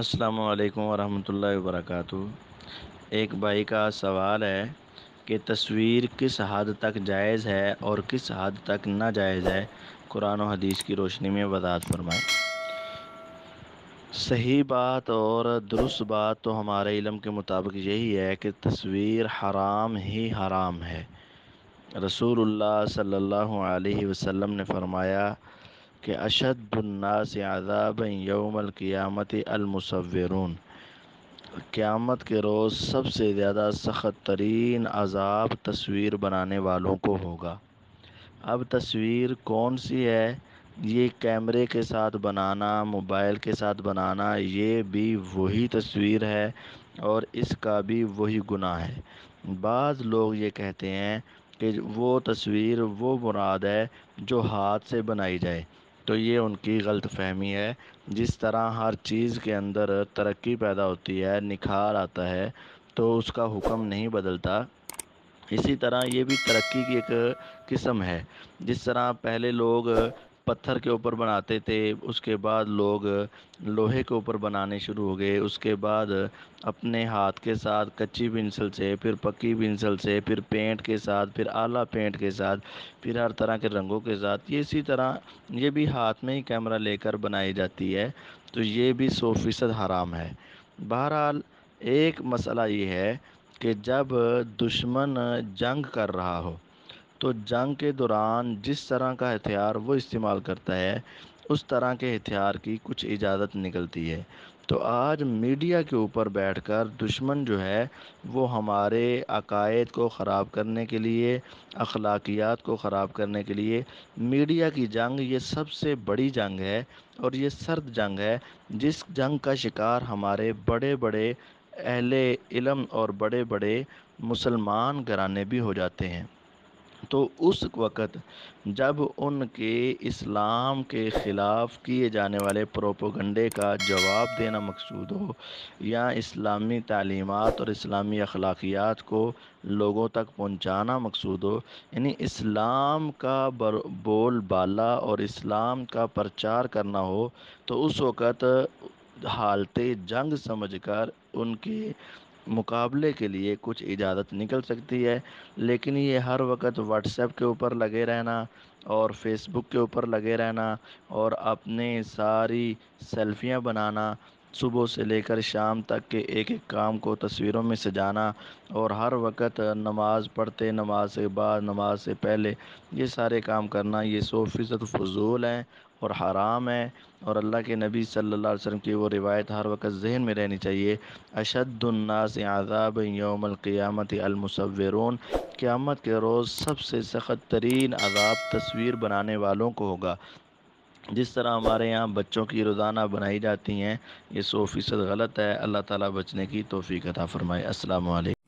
السلام علیکم ورحمۃ اللہ وبرکاتہ ایک بھائی کا سوال ہے کہ تصویر کس حد تک جائز ہے اور کس حد تک ناجائز ہے قرآن و حدیث کی روشنی میں وضاحت فرمائیں صحیح بات اور درست بات تو ہمارے علم کے مطابق یہی ہے کہ تصویر حرام ہی حرام ہے رسول اللہ صلی اللہ علیہ وسلم نے فرمایا کہ اشد الناس عذاب یوم القیامت المصورون قیامت کے روز سب سے زیادہ سخت ترین عذاب تصویر بنانے والوں کو ہوگا اب تصویر کون سی ہے یہ کیمرے کے ساتھ بنانا موبائل کے ساتھ بنانا یہ بھی وہی تصویر ہے اور اس کا بھی وہی گناہ ہے بعض لوگ یہ کہتے ہیں کہ وہ تصویر وہ مراد ہے جو ہاتھ سے بنائی جائے تو یہ ان کی غلط فہمی ہے جس طرح ہر چیز کے اندر ترقی پیدا ہوتی ہے نکھار آتا ہے تو اس کا حکم نہیں بدلتا اسی طرح یہ بھی ترقی کی ایک قسم ہے جس طرح پہلے لوگ پتھر کے اوپر بناتے تھے اس کے بعد لوگ لوہے کے اوپر بنانے شروع ہو گئے اس کے بعد اپنے ہاتھ کے ساتھ کچی پنسل سے پھر پکی پنسل سے پھر پینٹ کے ساتھ پھر اعلیٰ پینٹ کے ساتھ پھر ہر طرح کے رنگوں کے ساتھ یہ اسی طرح یہ بھی ہاتھ میں ہی کیمرہ لے کر بنائی جاتی ہے تو یہ بھی سو فیصد حرام ہے بہرحال ایک مسئلہ یہ ہے کہ جب دشمن جنگ کر رہا ہو تو جنگ کے دوران جس طرح کا ہتھیار وہ استعمال کرتا ہے اس طرح کے ہتھیار کی کچھ اجازت نکلتی ہے تو آج میڈیا کے اوپر بیٹھ کر دشمن جو ہے وہ ہمارے عقائد کو خراب کرنے کے لیے اخلاقیات کو خراب کرنے کے لیے میڈیا کی جنگ یہ سب سے بڑی جنگ ہے اور یہ سرد جنگ ہے جس جنگ کا شکار ہمارے بڑے بڑے اہل علم اور بڑے بڑے مسلمان گرانے بھی ہو جاتے ہیں تو اس وقت جب ان کے اسلام کے خلاف کیے جانے والے پروپوگنڈے کا جواب دینا مقصود ہو یا اسلامی تعلیمات اور اسلامی اخلاقیات کو لوگوں تک پہنچانا مقصود ہو یعنی اسلام کا بول بالا اور اسلام کا پرچار کرنا ہو تو اس وقت حالت جنگ سمجھ کر ان کے مقابلے کے لیے کچھ اجازت نکل سکتی ہے لیکن یہ ہر وقت واٹس ایپ کے اوپر لگے رہنا اور فیس بک کے اوپر لگے رہنا اور اپنے ساری سیلفیاں بنانا صبح سے لے کر شام تک کے ایک ایک کام کو تصویروں میں سجانا اور ہر وقت نماز پڑھتے نماز کے بعد نماز سے پہلے یہ سارے کام کرنا یہ سو فیصد فضول ہیں اور حرام ہیں اور اللہ کے نبی صلی اللہ علیہ وسلم کی وہ روایت ہر وقت ذہن میں رہنی چاہیے اشد الناس عذاب یوم القیامت المصورون قیامت کے روز سب سے سخت ترین عذاب تصویر بنانے والوں کو ہوگا جس طرح ہمارے یہاں بچوں کی روزانہ بنائی جاتی ہیں یہ سو فیصد غلط ہے اللہ تعالیٰ بچنے کی توفیق عطا فرمائے السلام علیکم